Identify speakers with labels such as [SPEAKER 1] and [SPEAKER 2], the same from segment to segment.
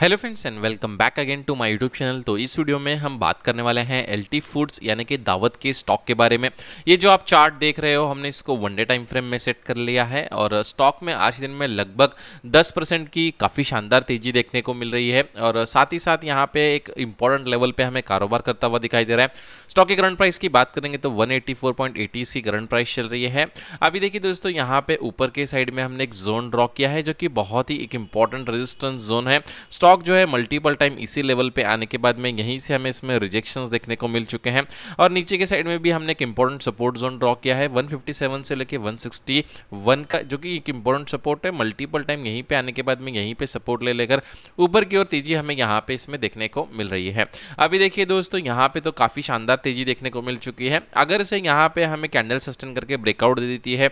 [SPEAKER 1] hello friends and welcome back again to my YouTube channel तो इस video में हम बात करने वाले हैं एलटी फूड्स यानी कि दावत के स्टॉक के बारे में ये जो आप चार्ट देख रहे हो हमने इसको वन डे टाइम फ्रेम में सेट कर लिया है और स्टॉक में आज दिन में लगभग 10 परसेंट की काफ़ी शानदार तेजी देखने को मिल रही है और साथ ही साथ यहाँ पे एक इंपॉर्टेंट लेवल पर हमें कारोबार करता हुआ दिखाई दे रहा है स्टॉक के करंट प्राइस की बात करेंगे तो वन की करंट प्राइस चल रही है अभी देखिए दोस्तों यहाँ पर ऊपर के साइड में हमने एक जोन ड्रॉ किया है जो कि बहुत ही एक इंपॉर्टेंट रजिस्टेंस जोन है स्टॉक स्टॉक जो है मल्टीपल टाइम इसी लेवल पे आने के बाद में यहीं से हमें इसमें रिजेक्शन देखने को मिल चुके हैं और नीचे के साइड में भी हमने एक इंपॉर्टेंट सपोर्ट जोन ड्रॉ किया है 157 से लेके 161 का जो कि एक इंपॉर्टेंट सपोर्ट है मल्टीपल टाइम यहीं पे आने के बाद में यहीं पे सपोर्ट ले लेकर ऊपर की ओर तेजी हमें यहाँ पे इसमें देखने को मिल रही है अभी देखिए दोस्तों यहाँ पे तो काफ़ी शानदार तेजी देखने को मिल चुकी है अगर से यहाँ पे हमें कैंडल सस्टेन करके ब्रेकआउट दे देती है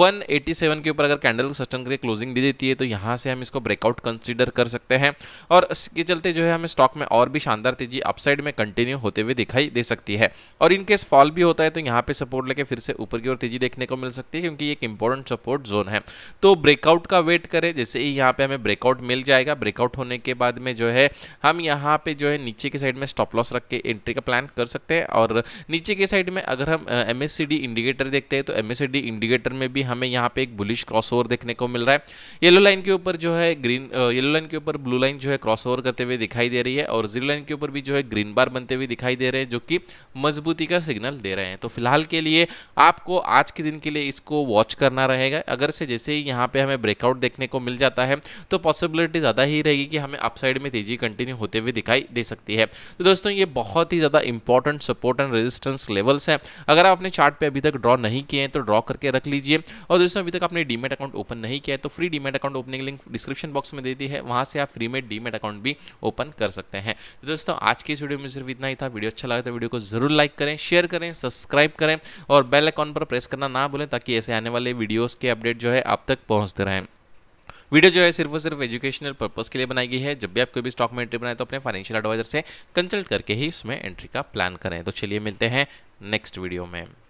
[SPEAKER 1] वन के ऊपर अगर कैंडल सस्टेन करके क्लोजिंग दे देती है तो यहाँ से हम इसको ब्रेकआउट कंसिडर कर सकते हैं और इसके चलते जो है हमें स्टॉक में और भी शानदार तेजी अपसाइड में कंटिन्यू होते हुए दिखाई दे सकती है और इनकेस फॉल भी होता है तो यहाँ पे सपोर्ट लेके फिर से ऊपर की ओर तेजी देखने को मिल सकती है क्योंकि एक इंपॉर्टेंट सपोर्ट जोन है तो ब्रेकआउट का वेट करें जैसे ही यहाँ पे हमें ब्रेकआउट मिल जाएगा ब्रेकआउट होने के बाद में जो है हम यहाँ पे जो है नीचे की साइड में स्टॉप लॉस रख के एंट्री का प्लान कर सकते हैं और नीचे के साइड में अगर हम एम इंडिकेटर देखते हैं तो एम इंडिकेटर में भी हमें यहाँ पे एक बुलिश क्रॉस देखने को मिल रहा है येलो लाइन के ऊपर जो है ग्रीन येलो लाइन के ऊपर ब्लू लाइन जो है क्रॉस ओवर करते हुए दिखाई दे रही है और जीरो लाइन के ऊपर भी जो है ग्रीन बार बनते हुए दिखाई दे रहे हैं जो कि मजबूती का सिग्नल दे रहे हैं तो फिलहाल के लिए आपको आज के दिन के लिए इसको वॉच करना रहेगा अगर से जैसे ही यहाँ पे हमें ब्रेकआउट देखने को मिल जाता है तो पॉसिबिलिटी ज़्यादा ही रहेगी कि हमें अपसाइड में तेजी कंटिन्यू होते हुए दिखाई दे सकती है तो दोस्तों ये बहुत ही ज़्यादा important support and resistance levels हैं अगर आप अपने चार्ट पे अभी तक ड्रॉ नहीं किए हैं तो ड्रॉ करके रख लीजिए और दोस्तों अभी तक आपने डीमेट अकाउंट ओपन नहीं किया है तो free demat account opening link description box में दे दी है वहाँ से आप फ्री में डीमेट अकाउंट भी ओपन कर सकते हैं तो दोस्तों आज की इस वीडियो में सिर्फ इतना ही था वीडियो अच्छा लगा तो वीडियो को जरूर लाइक करें शेयर करें सब्सक्राइब करें और बेल अकाउंट पर प्रेस करना ना भूलें ताकि ऐसे आने वाले वीडियोज़ के अपडेट जो है आप तक पहुंचते रहें वीडियो जो है सिर्फ और सिर्फ एजुकेशनल पर्पज़ के लिए बनाई गई है जब भी आप कोई भी स्टॉक में एंट्री बनाए तो अपने फाइनेंशियल एडवाइजर से कंसल्ट करके ही उसमें एंट्री का प्लान करें तो चलिए मिलते हैं नेक्स्ट वीडियो में